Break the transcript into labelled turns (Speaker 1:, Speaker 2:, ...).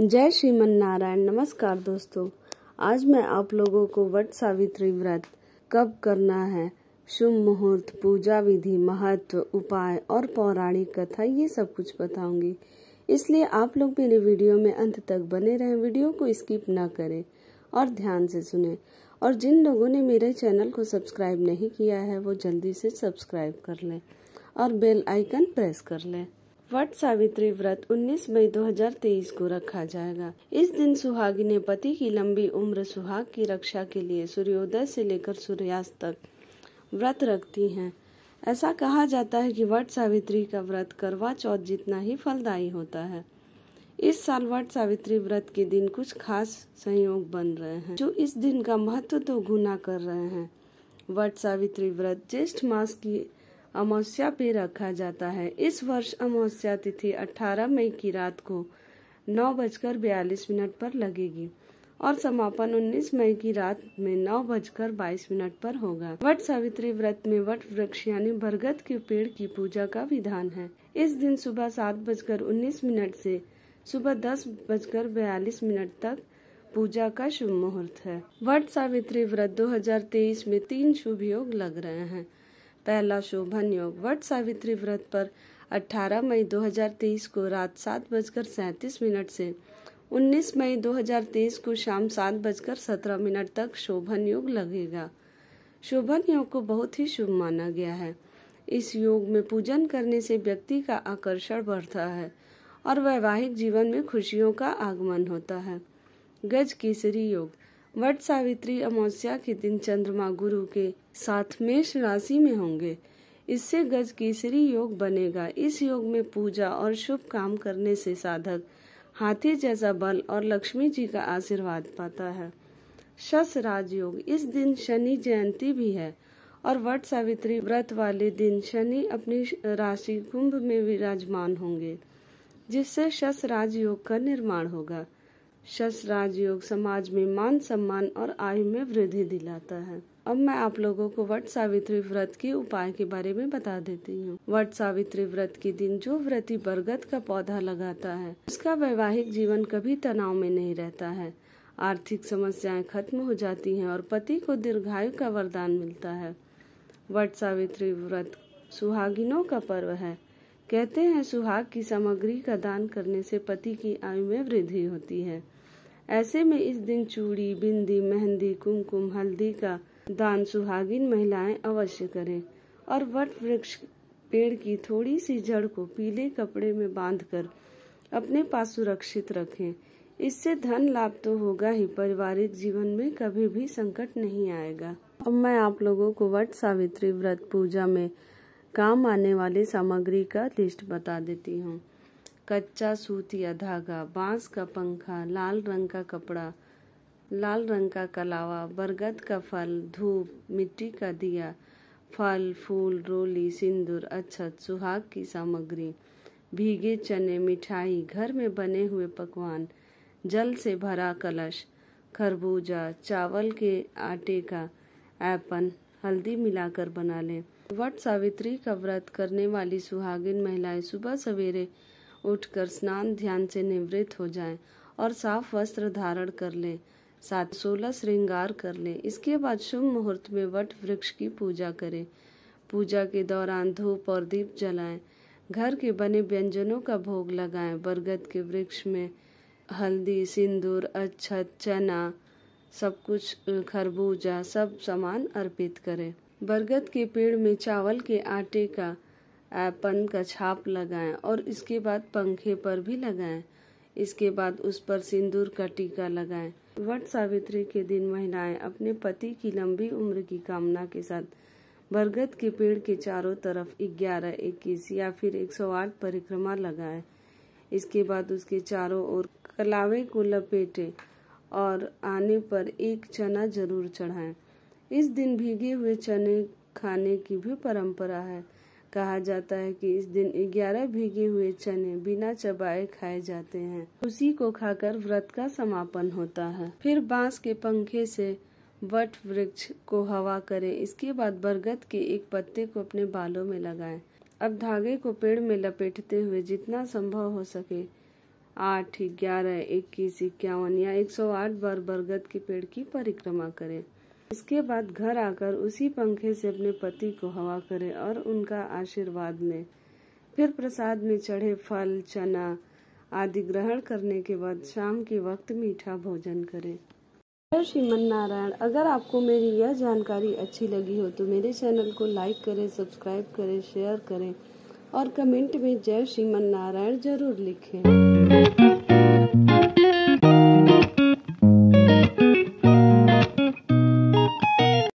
Speaker 1: जय मन नारायण नमस्कार दोस्तों आज मैं आप लोगों को वट सावित्री व्रत कब करना है शुभ मुहूर्त पूजा विधि महत्व उपाय और पौराणिक कथा ये सब कुछ बताऊंगी इसलिए आप लोग मेरे वीडियो में अंत तक बने रहें वीडियो को स्किप ना करें और ध्यान से सुने और जिन लोगों ने मेरे चैनल को सब्सक्राइब नहीं किया है वो जल्दी से सब्सक्राइब कर लें और बेल आइकन प्रेस कर लें वट सावित्री व्रत 19 मई 2023 को रखा जाएगा इस दिन सुहागिने पति की लंबी उम्र सुहाग की रक्षा के लिए सूर्योदय से लेकर सूर्यास्त तक व्रत रखती हैं ऐसा कहा जाता है कि वट सावित्री का व्रत करवा चौथ जितना ही फलदायी होता है इस साल वट सावित्री व्रत के दिन कुछ खास संयोग बन रहे हैं जो इस दिन का महत्व तो गुना कर रहे हैं वट सावित्री व्रत ज्येष्ठ मास की अमावस्या पे रखा जाता है इस वर्ष अमावस्या तिथि 18 मई की रात को नौ बजकर बयालीस मिनट पर लगेगी और समापन 19 मई की रात में नौ बजकर बाईस मिनट पर होगा वट सावित्री व्रत में वट वृक्ष यानी बरगद के पेड़ की पूजा का विधान है इस दिन सुबह सात बजकर उन्नीस मिनट से सुबह दस बजकर बयालीस मिनट तक पूजा का शुभ मुहूर्त है वट सावित्री व्रत 2023 में तीन शुभ योग लग रहे हैं पहला शोभन योग वट सावित्री व्रत पर 18 मई 2023 को रात सात बजकर सैंतीस मिनट से 19 मई 2023 को शाम सात बजकर सत्रह मिनट तक शोभन योग लगेगा शोभन योग को बहुत ही शुभ माना गया है इस योग में पूजन करने से व्यक्ति का आकर्षण बढ़ता है और वैवाहिक जीवन में खुशियों का आगमन होता है गज केसरी योग वट सावित्री अमावस्या के दिन चंद्रमा गुरु के साथ मेष राशि में होंगे इससे गज केसरी योग बनेगा इस योग में पूजा और शुभ काम करने से साधक हाथी जैसा बल और लक्ष्मी जी का आशीर्वाद पाता है शस राजयोग इस दिन शनि जयंती भी है और वट सावित्री व्रत वाले दिन शनि अपनी राशि कुंभ में विराजमान होंगे जिससे शस राजयोग का निर्माण होगा शस राजयोग समाज में मान सम्मान और आयु में वृद्धि दिलाता है अब मैं आप लोगों को वट सावित्री व्रत के उपाय के बारे में बता देती हूँ वट सावित्री व्रत के दिन जो व्रती बरगद का पौधा लगाता है उसका वैवाहिक जीवन कभी तनाव में नहीं रहता है आर्थिक समस्याएं खत्म हो जाती हैं और पति को दीर्घायु का वरदान मिलता है वट सावित्री व्रत सुहागिनों का पर्व है कहते हैं सुहाग की सामग्री का दान करने से पति की आयु में वृद्धि होती है ऐसे में इस दिन चूड़ी बिंदी मेहंदी कुमकुम हल्दी का दान सुहागिन महिलाएं अवश्य करें और वट वृक्ष पेड़ की थोड़ी सी जड़ को पीले कपड़े में बांधकर अपने पास सुरक्षित रखें इससे धन लाभ तो होगा ही पारिवारिक जीवन में कभी भी संकट नहीं आएगा अब मैं आप लोगों को वट सावित्री व्रत पूजा में काम आने वाली सामग्री का लिस्ट बता देती हूँ कच्चा सूत या धागा बांस का पंखा लाल रंग का कपड़ा लाल रंग का कलावा बरगद का फल धूप मिट्टी का दिया फल फूल रोली सिंदूर अच्छत सुहाग की सामग्री भीगे चने मिठाई घर में बने हुए पकवान जल से भरा कलश खरबूजा चावल के आटे का ऐपन हल्दी मिलाकर बना लें वट सावित्री का व्रत करने वाली सुहागिन महिलाएं सुबह सवेरे उठकर स्नान ध्यान से निवृत्त हो जाएं और साफ वस्त्र धारण कर लें साथ सोलह श्रृंगार कर लें इसके बाद शुभ मुहूर्त में वट वृक्ष की पूजा करें पूजा के दौरान धूप और दीप जलाएं घर के बने व्यंजनों का भोग लगाएं बरगद के वृक्ष में हल्दी सिंदूर अच्छत चना सब कुछ खरबूजा सब सामान अर्पित करें बरगद के पेड़ में चावल के आटे का पन का छाप लगाएं और इसके बाद पंखे पर भी लगाएं इसके बाद उस पर सिंदूर का टीका लगाएं वट सावित्री के दिन महिलाएं अपने पति की लंबी उम्र की कामना के साथ बरगद के पेड़ के चारों तरफ 11, 21 या फिर 108 परिक्रमा लगाएं इसके बाद उसके चारों ओर कलावे को लपेटे और आने पर एक चना जरूर चढ़ाएं इस दिन भीगे हुए चने खाने की भी परंपरा है कहा जाता है कि इस दिन ग्यारह भीगे हुए चने बिना चबाए खाए जाते हैं उसी को खाकर व्रत का समापन होता है फिर बांस के पंखे से वट वृक्ष को हवा करें इसके बाद बरगद के एक पत्ते को अपने बालों में लगाएं अब धागे को पेड़ में लपेटते हुए जितना संभव हो सके आठ ग्यारह इक्कीस इक्यावन या एक सौ आठ बार बरगद के पेड़ की परिक्रमा करें इसके बाद घर आकर उसी पंखे से अपने पति को हवा करें और उनका आशीर्वाद लें फिर प्रसाद में चढ़े फल चना आदि ग्रहण करने के बाद शाम के वक्त मीठा भोजन करें जय श्रीमन नारायण अगर आपको मेरी यह जानकारी अच्छी लगी हो तो मेरे चैनल को लाइक करें सब्सक्राइब करें शेयर करें और कमेंट में जय श्रीमन नारायण जरूर लिखें